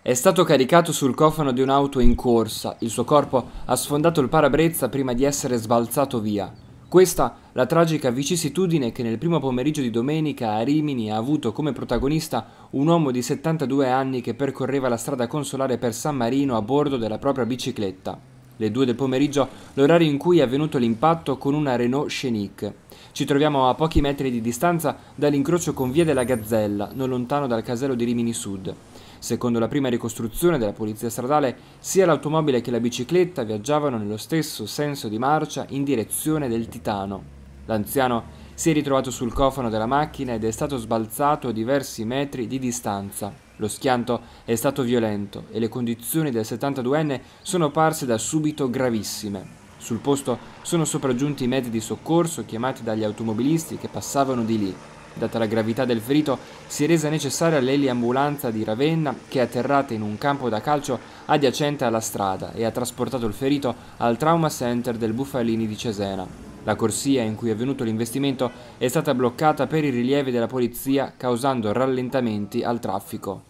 È stato caricato sul cofano di un'auto in corsa, il suo corpo ha sfondato il parabrezza prima di essere sbalzato via. Questa la tragica vicissitudine che nel primo pomeriggio di domenica a Rimini ha avuto come protagonista un uomo di 72 anni che percorreva la strada consolare per San Marino a bordo della propria bicicletta. Le due del pomeriggio, l'orario in cui è avvenuto l'impatto con una Renault Scenic. Ci troviamo a pochi metri di distanza dall'incrocio con Via della Gazzella, non lontano dal casello di Rimini Sud. Secondo la prima ricostruzione della polizia stradale, sia l'automobile che la bicicletta viaggiavano nello stesso senso di marcia in direzione del Titano. L'anziano si è ritrovato sul cofano della macchina ed è stato sbalzato a diversi metri di distanza. Lo schianto è stato violento e le condizioni del 72enne sono parse da subito gravissime. Sul posto sono sopraggiunti i mezzi di soccorso chiamati dagli automobilisti che passavano di lì. Data la gravità del ferito, si è resa necessaria l'eliambulanza di Ravenna che è atterrata in un campo da calcio adiacente alla strada e ha trasportato il ferito al Trauma Center del Buffalini di Cesena. La corsia in cui è avvenuto l'investimento è stata bloccata per i rilievi della polizia causando rallentamenti al traffico.